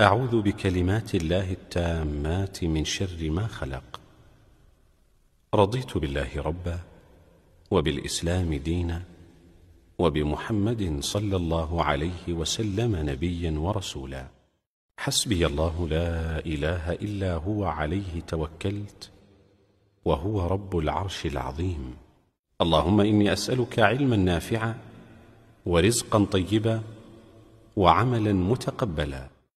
أعوذ بكلمات الله التامات من شر ما خلق رضيت بالله ربا وبالإسلام دينا وبمحمد صلى الله عليه وسلم نبيا ورسولا حسبي الله لا إله إلا هو عليه توكلت وهو رب العرش العظيم اللهم إني أسألك علما نافعا ورزقا طيبا وعملا متقبلا